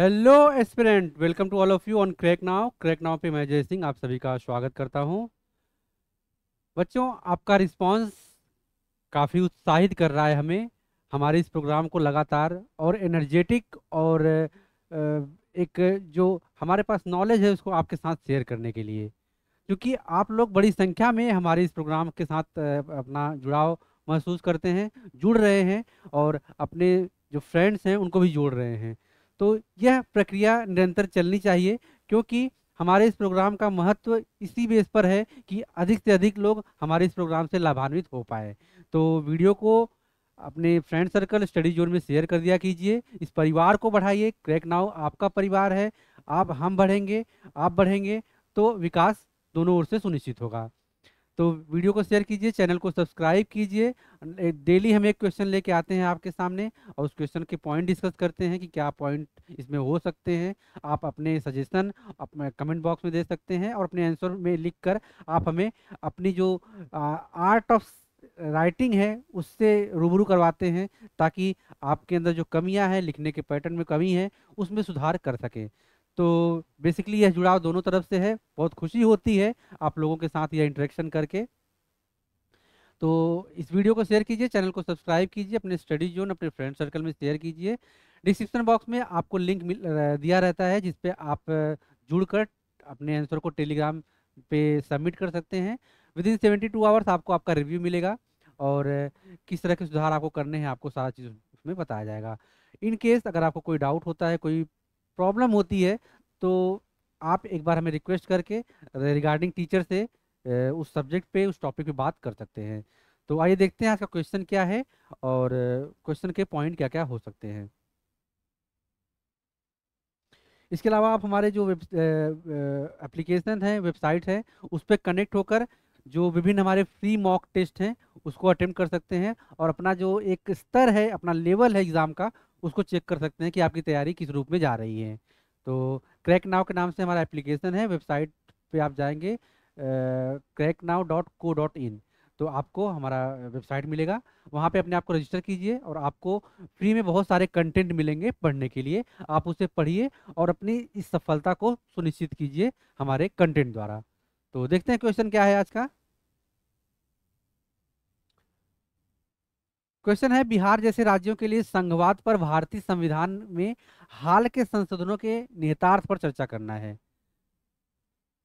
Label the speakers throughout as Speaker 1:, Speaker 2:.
Speaker 1: hello aspirant welcome to all of you on crack now crack now पे मैं जय सिंह आप सभी का स्वागत करता हूं बच्चों आपका रिस्पांस काफ़ी उत्साहित कर रहा है हमें हमारे इस प्रोग्राम को लगातार और एनर्जेटिक और एक जो हमारे पास नॉलेज है उसको आपके साथ शेयर करने के लिए क्योंकि आप लोग बड़ी संख्या में हमारे इस प्रोग्राम के साथ अपना जुड़ाव महसूस करते हैं जुड़ रहे हैं और अपने जो फ्रेंड्स हैं उनको भी जोड़ रहे हैं तो यह प्रक्रिया निरंतर चलनी चाहिए क्योंकि हमारे इस प्रोग्राम का महत्व इसी बेस पर है कि अधिक से अधिक लोग हमारे इस प्रोग्राम से लाभान्वित हो पाए तो वीडियो को अपने फ्रेंड सर्कल स्टडी जोन में शेयर कर दिया कीजिए इस परिवार को बढ़ाइए क्रैक नाउ आपका परिवार है आप हम बढ़ेंगे आप बढ़ेंगे तो विकास दोनों ओर से सुनिश्चित होगा तो वीडियो को शेयर कीजिए चैनल को सब्सक्राइब कीजिए डेली हम एक क्वेश्चन लेके आते हैं आपके सामने और उस क्वेश्चन के पॉइंट डिस्कस करते हैं कि क्या पॉइंट इसमें हो सकते हैं आप अपने सजेशन अपने कमेंट बॉक्स में दे सकते हैं और अपने आंसर में लिख कर आप हमें अपनी जो आर्ट ऑफ राइटिंग है उससे रूबरू करवाते हैं ताकि आपके अंदर जो कमियां हैं लिखने के पैटर्न में कमी है उसमें सुधार कर सकें तो बेसिकली यह जुड़ाव दोनों तरफ से है बहुत खुशी होती है आप लोगों के साथ यह इंटरेक्शन करके तो इस वीडियो को शेयर कीजिए चैनल को सब्सक्राइब कीजिए अपने स्टडी जोन अपने फ्रेंड सर्कल में शेयर कीजिए डिस्क्रिप्शन बॉक्स में आपको लिंक मिल दिया रहता है जिसपे आप जुड़कर अपने आंसर को टेलीग्राम पे सबमिट कर सकते हैं within seventy two hours आपको आपका रिव्यू मिलेगा और किस तरह के सुधार आपको करने हैं आपको सारा चीज़ उसमें बताया जाएगा इन केस अगर आपको कोई डाउट होता है कोई प्रॉब्लम होती है तो आप एक बार हमें रिक्वेस्ट करके रिगार्डिंग टीचर से उस सब्जेक्ट पे उस टॉपिक पे बात कर सकते हैं तो आइए देखते हैं आज का क्वेश्चन क्या है और क्वेश्चन के पॉइंट क्या क्या हो सकते हैं इसके अलावा आप हमारे जो वेब एप्लीकेशन है वेबसाइट है उस पर कनेक्ट होकर जो विभिन्न हमारे फ्री मॉक टेस्ट हैं उसको अटेम्प्ट कर सकते हैं और अपना जो एक स्तर है अपना लेवल है एग्ज़ाम का उसको चेक कर सकते हैं कि आपकी तैयारी किस रूप में जा रही है तो क्रैक नाव के नाम से हमारा एप्लीकेशन है वेबसाइट पे आप जाएंगे crack now dot co dot in तो आपको हमारा वेबसाइट मिलेगा वहाँ पे अपने आप को रजिस्टर कीजिए और आपको फ्री में बहुत सारे कंटेंट मिलेंगे पढ़ने के लिए आप उसे पढ़िए और अपनी इस सफलता को सुनिश्चित कीजिए हमारे कंटेंट द्वारा तो देखते हैं क्वेश्चन क्या है आज का क्वेश्चन है बिहार जैसे राज्यों के लिए संघवाद पर भारतीय संविधान में हाल के संशोधनों के निहितार्थ पर चर्चा करना है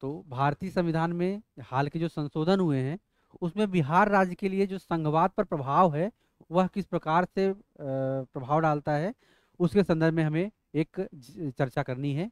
Speaker 1: तो भारतीय संविधान में हाल के जो संशोधन हुए हैं उसमें बिहार राज्य के लिए जो संघवाद पर प्रभाव है वह किस प्रकार से प्रभाव डालता है उसके संदर्भ में हमें एक चर्चा करनी है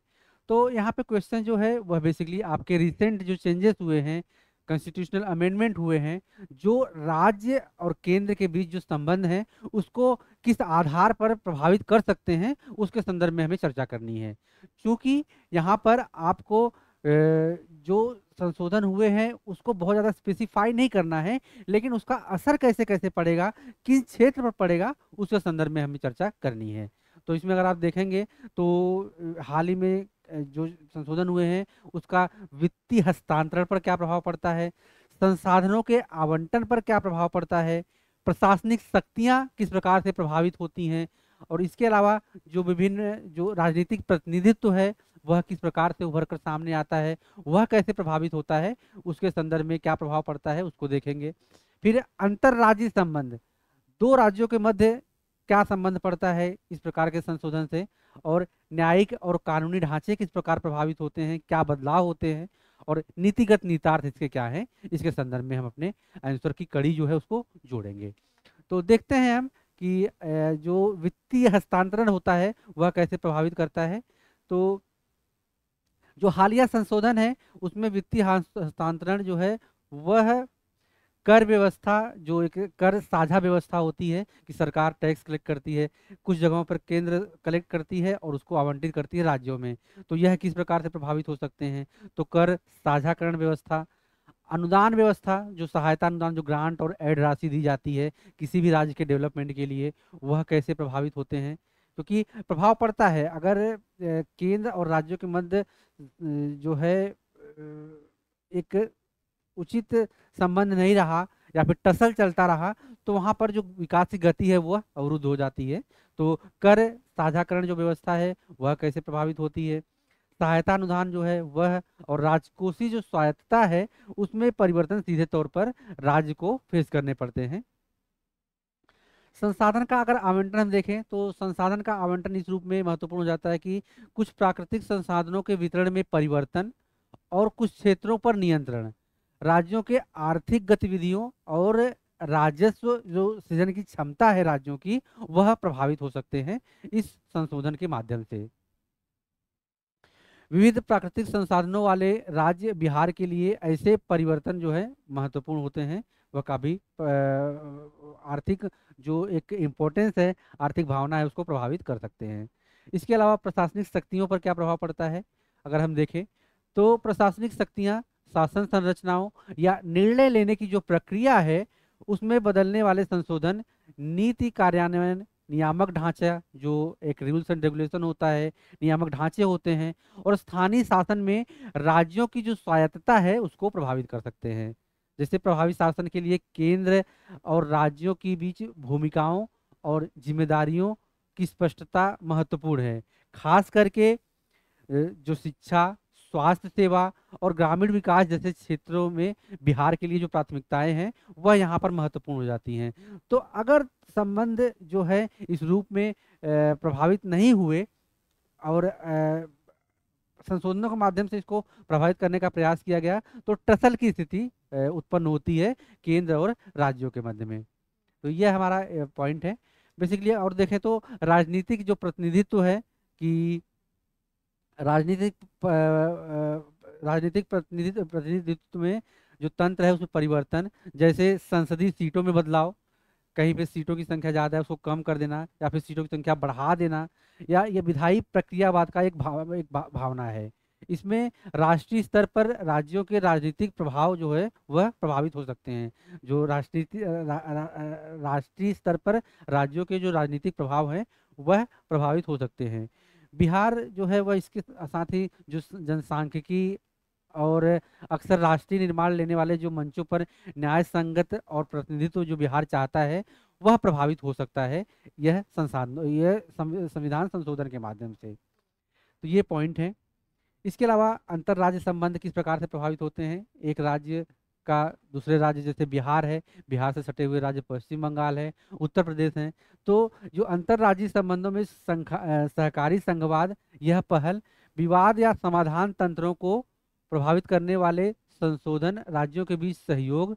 Speaker 1: तो यहाँ पे क्वेश्चन जो है वह बेसिकली आपके रिसेंट जो चेंजेस हुए हैं कॉन्स्टिट्यूशनल अमेंडमेंट हुए हैं जो राज्य और केंद्र के बीच जो संबंध है उसको किस आधार पर प्रभावित कर सकते हैं उसके संदर्भ में हमें चर्चा करनी है क्योंकि यहाँ पर आपको जो संशोधन हुए हैं उसको बहुत ज़्यादा स्पेसिफाई नहीं करना है लेकिन उसका असर कैसे कैसे पड़ेगा किस क्षेत्र पर पड़ेगा उसके संदर्भ में हमें चर्चा करनी है तो इसमें अगर आप देखेंगे तो हाल ही में जो संशोधन हुए हैं उसका वित्तीय हस्तांतरण पर क्या प्रभाव पड़ता है संसाधनों के आवंटन पर क्या प्रभाव पड़ता है प्रशासनिक शक्तियाँ किस प्रकार से प्रभावित होती हैं और इसके अलावा जो विभिन्न जो राजनीतिक प्रतिनिधित्व है वह किस प्रकार से उभर कर सामने आता है वह कैसे प्रभावित होता है उसके संदर्भ में क्या प्रभाव पड़ता है उसको देखेंगे फिर अंतर्राज्य संबंध दो राज्यों के मध्य क्या संबंध पड़ता है इस प्रकार के संशोधन से और न्यायिक और कानूनी ढांचे किस प्रकार प्रभावित होते हैं क्या बदलाव होते हैं और नीतिगत नीतार्थ इसके क्या है इसके संदर्भ में हम अपने आंसर की कड़ी जो है उसको जोड़ेंगे तो देखते हैं हम कि जो वित्तीय हस्तांतरण होता है वह कैसे प्रभावित करता है तो जो हालिया संशोधन है उसमें वित्तीय हस्तांतरण जो है वह कर व्यवस्था जो एक कर साझा व्यवस्था होती है कि सरकार टैक्स कलेक्ट करती है कुछ जगहों पर केंद्र कलेक्ट करती है और उसको आवंटित करती है राज्यों में तो यह किस प्रकार से प्रभावित हो सकते हैं तो कर साझाकरण व्यवस्था अनुदान व्यवस्था जो सहायता अनुदान जो ग्रांट और एड राशि दी जाती है किसी भी राज्य के डेवलपमेंट के लिए वह कैसे प्रभावित होते हैं क्योंकि तो प्रभाव पड़ता है अगर केंद्र और राज्यों के मध्य जो है एक उचित संबंध नहीं रहा या फिर टसल चलता रहा तो वहाँ पर जो विकास की गति है वह अवरुद्ध हो जाती है तो कर साझाकरण जो व्यवस्था है वह कैसे प्रभावित होती है सहायता अनुदान जो है वह और राजकोषीय जो स्वायत्तता है उसमें परिवर्तन सीधे तौर पर राज्य को फेस करने पड़ते हैं संसाधन का अगर आवंटन हम देखें तो संसाधन का आवंटन इस रूप में महत्वपूर्ण हो जाता है कि कुछ प्राकृतिक संसाधनों के वितरण में परिवर्तन और कुछ क्षेत्रों पर नियंत्रण राज्यों के आर्थिक गतिविधियों और राजस्व जो सृजन की क्षमता है राज्यों की वह प्रभावित हो सकते हैं इस संशोधन के माध्यम से विविध प्राकृतिक संसाधनों वाले राज्य बिहार के लिए ऐसे परिवर्तन जो है महत्वपूर्ण होते हैं वह काफी आर्थिक जो एक इम्पोर्टेंस है आर्थिक भावना है उसको प्रभावित कर सकते हैं इसके अलावा प्रशासनिक शक्तियों पर क्या प्रभाव पड़ता है अगर हम देखें तो प्रशासनिक शक्तियाँ शासन संरचनाओं या निर्णय लेने की जो प्रक्रिया है उसमें बदलने वाले संशोधन नीति कार्यान्वयन नियामक ढांचा जो एक रूल्स एंड रेगुलेशन होता है नियामक ढांचे होते हैं और स्थानीय शासन में राज्यों की जो स्वायत्तता है उसको प्रभावित कर सकते हैं जैसे प्रभावी शासन के लिए केंद्र और राज्यों के बीच भूमिकाओं और जिम्मेदारियों की स्पष्टता महत्वपूर्ण है खास करके जो शिक्षा स्वास्थ्य सेवा और ग्रामीण विकास जैसे क्षेत्रों में बिहार के लिए जो प्राथमिकताएं हैं वह यहाँ पर महत्वपूर्ण हो जाती हैं तो अगर संबंध जो है इस रूप में प्रभावित नहीं हुए और संशोधनों के माध्यम से इसको प्रभावित करने का प्रयास किया गया तो टसल की स्थिति उत्पन्न होती है केंद्र और राज्यों के मध्य में तो यह हमारा पॉइंट है बेसिकली और देखें तो राजनीतिक जो प्रतिनिधित्व है कि राजनीतिक राजनीतिक प्रतिनिधित्व प्रतिनिधित्व में जो तंत्र है उसमें परिवर्तन जैसे संसदीय सीटों में बदलाव कहीं पे सीटों की संख्या ज़्यादा है उसको कम कर देना या फिर सीटों की संख्या बढ़ा देना या ये विधायी प्रक्रियावाद का एक भाव एक भा, भावना है इसमें राष्ट्रीय स्तर पर राज्यों के राजनीतिक प्रभाव जो है वह प्रभावित हो सकते हैं जो राष्ट्रीय रा, रा, राष्ट्रीय स्तर पर राज्यों के जो राजनीतिक प्रभाव हैं वह प्रभावित हो सकते हैं बिहार जो है वह इसके साथ ही जो जनसांख्यिकी और अक्सर राष्ट्रीय निर्माण लेने वाले जो मंचों पर न्याय संगत और प्रतिनिधित्व जो बिहार चाहता है वह प्रभावित हो सकता है यह संसाधन यह संविधान संशोधन के माध्यम से तो ये पॉइंट है इसके अलावा अंतर्राज्य संबंध किस प्रकार से प्रभावित होते हैं एक राज्य का दूसरे राज्य जैसे बिहार है बिहार से सटे हुए राज्य पश्चिम बंगाल है उत्तर प्रदेश है तो जो अंतर्राज्यीय संबंधों में सहकारी संघवाद यह पहल विवाद या समाधान तंत्रों को प्रभावित करने वाले संशोधन राज्यों के बीच सहयोग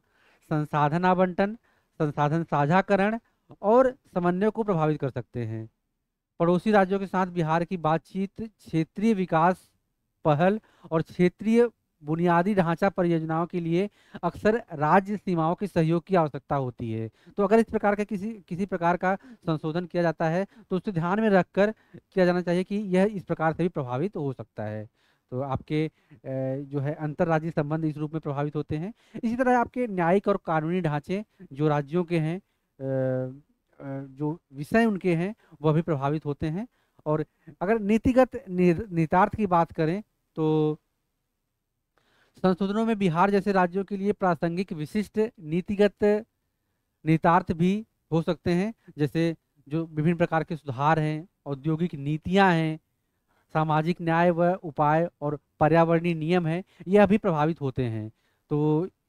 Speaker 1: संसाधन आवंटन संसाधन साझाकरण और समन्वय को प्रभावित कर सकते हैं पड़ोसी राज्यों के साथ बिहार की बातचीत क्षेत्रीय विकास पहल और क्षेत्रीय बुनियादी ढांचा परियोजनाओं के लिए अक्सर राज्य सीमाओं के सहयोग की आवश्यकता होती है तो अगर इस प्रकार का किसी किसी प्रकार का संशोधन किया जाता है तो उससे ध्यान में रखकर किया जाना चाहिए कि यह इस प्रकार से भी प्रभावित हो सकता है तो आपके जो है अंतर्राज्यीय संबंध इस रूप में प्रभावित होते हैं इसी तरह आपके न्यायिक और कानूनी ढांचे जो राज्यों के हैं जो विषय उनके हैं वह भी प्रभावित होते हैं और अगर नीतिगत नितार्थ की बात करें तो संशोधनों में बिहार जैसे राज्यों के लिए प्रासंगिक विशिष्ट नीतिगत नितार्थ भी हो सकते हैं जैसे जो विभिन्न प्रकार के सुधार हैं औद्योगिक नीतियां हैं सामाजिक न्याय व उपाय और पर्यावरणीय नियम हैं यह अभी प्रभावित होते हैं तो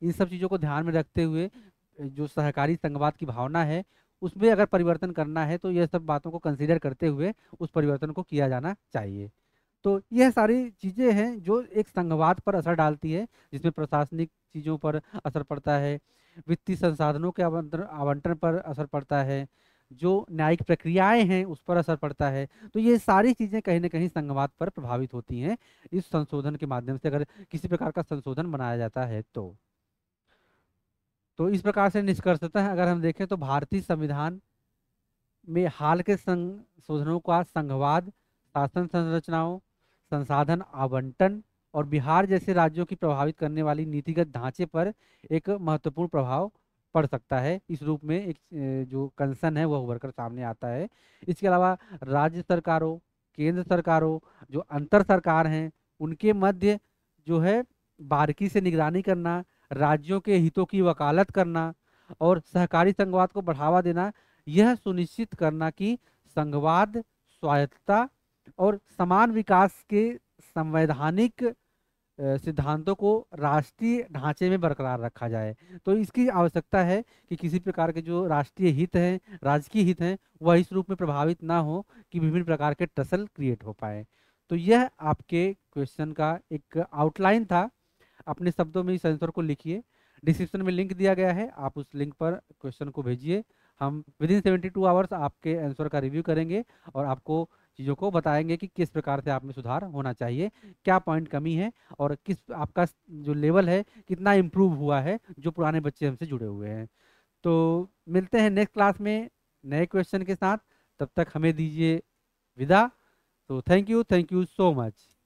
Speaker 1: इन सब चीज़ों को ध्यान में रखते हुए जो सहकारी संघवाद की भावना है उसमें अगर परिवर्तन करना है तो यह सब बातों को कंसिडर करते हुए उस परिवर्तन को किया जाना चाहिए तो यह सारी चीज़ें हैं जो एक संघवाद पर असर डालती है जिसमें प्रशासनिक चीज़ों पर असर पड़ता है वित्तीय संसाधनों के आवंटन आवंटन पर असर पड़ता है जो न्यायिक प्रक्रियाएं हैं उस पर असर पड़ता है तो ये सारी चीज़ें कहीं ना कहीं संघवाद पर प्रभावित होती हैं इस संशोधन के माध्यम से अगर किसी प्रकार का संशोधन बनाया जाता है तो तो इस प्रकार से निष्कर्षता अगर हम देखें तो भारतीय संविधान में हाल के संशोधनों का संघवाद शासन संरचनाओं संसाधन आवंटन और बिहार जैसे राज्यों की प्रभावित करने वाली नीतिगत ढांचे पर एक महत्वपूर्ण प्रभाव पड़ सकता है इस रूप में एक जो कंसर्न है वह उभर कर सामने आता है इसके अलावा राज्य सरकारों केंद्र सरकारों जो अंतर सरकार हैं उनके मध्य जो है बारीकी से निगरानी करना राज्यों के हितों की वकालत करना और सहकारी संघवाद को बढ़ावा देना यह सुनिश्चित करना कि संघवाद स्वायत्तता और समान विकास के संवैधानिक सिद्धांतों को राष्ट्रीय ढांचे में बरकरार रखा जाए तो इसकी आवश्यकता है कि किसी प्रकार के जो राष्ट्रीय हित हैं राजकीय हित हैं वह इस रूप में प्रभावित ना हो कि विभिन्न प्रकार के टसल क्रिएट हो पाए तो यह आपके क्वेश्चन का एक आउटलाइन था अपने शब्दों में इस आंसर को लिखिए डिस्क्रिप्शन में लिंक दिया गया है आप उस लिंक पर क्वेश्चन को भेजिए हम within seventy two hours आपके आंसर का रिव्यू करेंगे और आपको चीज़ों को बताएंगे कि किस प्रकार से आप में सुधार होना चाहिए क्या पॉइंट कमी है और किस आपका जो लेवल है कितना इम्प्रूव हुआ है जो पुराने बच्चे हमसे जुड़े हुए हैं तो मिलते हैं नेक्स्ट क्लास में नए क्वेश्चन के साथ तब तक हमें दीजिए विदा तो thank you thank you so much